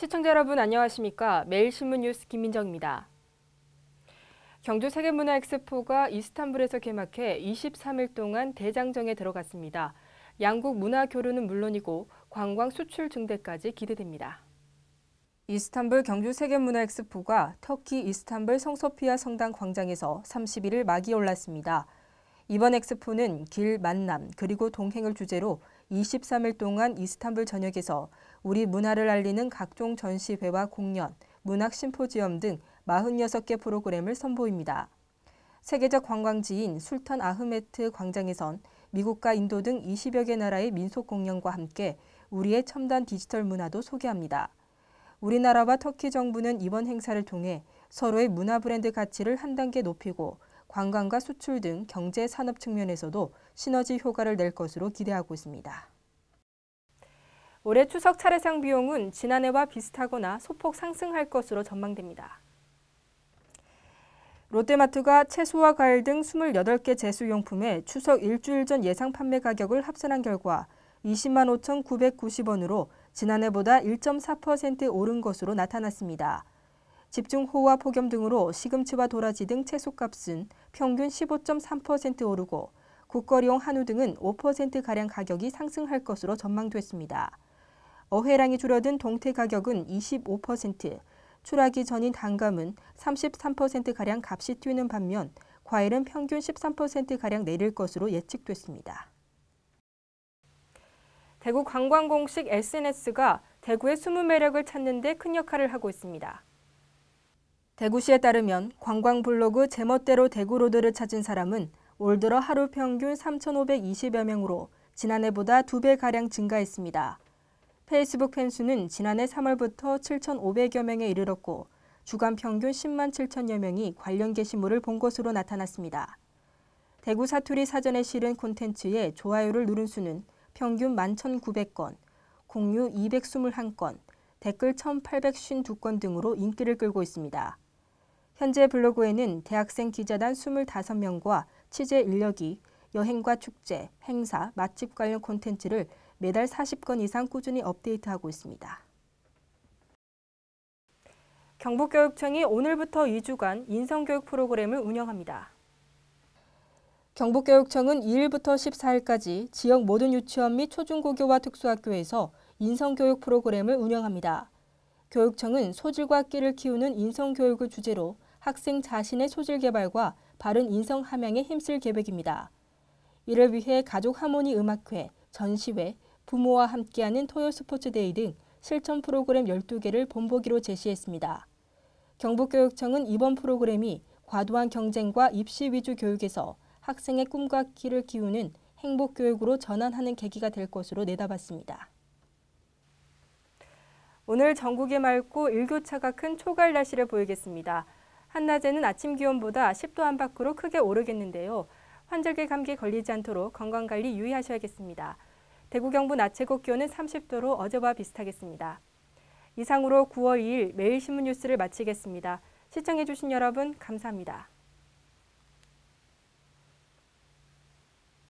시청자 여러분 안녕하십니까? 매일신문 뉴스 김민정입니다. 경주 세계문화엑스포가 이스탄불에서 개막해 23일 동안 대장정에 들어갔습니다. 양국 문화 교류는 물론이고 관광 수출 증대까지 기대됩니다. 이스탄불 경주 세계문화엑스포가 터키 이스탄불 성소피아 성당 광장에서 31일 막이 올랐습니다. 이번 엑스포는 길, 만남, 그리고 동행을 주제로 23일 동안 이스탄불 전역에서 우리 문화를 알리는 각종 전시회와 공연, 문학 심포지엄 등 46개 프로그램을 선보입니다. 세계적 관광지인 술탄 아흐메트 광장에선 미국과 인도 등 20여 개 나라의 민속 공연과 함께 우리의 첨단 디지털 문화도 소개합니다. 우리나라와 터키 정부는 이번 행사를 통해 서로의 문화 브랜드 가치를 한 단계 높이고 관광과 수출 등 경제 산업 측면에서도 시너지 효과를 낼 것으로 기대하고 있습니다. 올해 추석 차례상 비용은 지난해와 비슷하거나 소폭 상승할 것으로 전망됩니다. 롯데마트가 채소와 과일 등 28개 제수용품의 추석 일주일 전 예상 판매 가격을 합산한 결과 20만 5,990원으로 지난해보다 1.4% 오른 것으로 나타났습니다. 집중호우와 폭염 등으로 시금치와 도라지 등 채소값은 평균 15.3% 오르고 국거리용 한우 등은 5%가량 가격이 상승할 것으로 전망됐습니다. 어회량이 줄어든 동태 가격은 25%, 추락이 전인 단감은 33%가량 값이 뛰는 반면 과일은 평균 13%가량 내릴 것으로 예측됐습니다. 대구 관광공식 SNS가 대구의 숨은 매력을 찾는 데 큰 역할을 하고 있습니다. 대구시에 따르면 관광블로그 제멋대로 대구로드를 찾은 사람은 올 들어 하루 평균 3,520여 명으로 지난해보다 2배가량 증가했습니다. 페이스북 팬수는 지난해 3월부터 7,500여 명에 이르렀고 주간 평균 10만 7천여 명이 관련 게시물을 본 것으로 나타났습니다. 대구 사투리 사전에 실은 콘텐츠에 좋아요를 누른 수는 평균 11,900건, 공유 221건, 댓글 1,852건 등으로 인기를 끌고 있습니다. 현재 블로그에는 대학생 기자단 25명과 취재 인력이 여행과 축제, 행사, 맛집 관련 콘텐츠를 매달 40건 이상 꾸준히 업데이트하고 있습니다. 경북교육청이 오늘부터 2주간 인성교육 프로그램을 운영합니다. 경북교육청은 2일부터 14일까지 지역 모든 유치원 및 초중고교와 특수학교에서 인성교육 프로그램을 운영합니다. 교육청은 소질과 끼를 키우는 인성교육을 주제로 학생 자신의 소질 개발과 바른 인성 함양에 힘쓸 계획입니다. 이를 위해 가족 하모니 음악회, 전시회, 부모와 함께하는 토요 스포츠데이 등 실천 프로그램 12개를 본보기로 제시했습니다. 경북교육청은 이번 프로그램이 과도한 경쟁과 입시 위주 교육에서 학생의 꿈과 끼를 키우는 행복교육으로 전환하는 계기가 될 것으로 내다봤습니다. 오늘 전국이 맑고 일교차가 큰 초가을 날씨를 보이겠습니다. 한낮에는 아침 기온보다 10도 안팎으로 크게 오르겠는데요. 환절기 감기 걸리지 않도록 건강관리 유의하셔야겠습니다. 대구 경부낮 최고 기온은 30도로 어제와 비슷하겠습니다. 이상으로 9월 2일 매일신문 뉴스를 마치겠습니다. 시청해주신 여러분 감사합니다.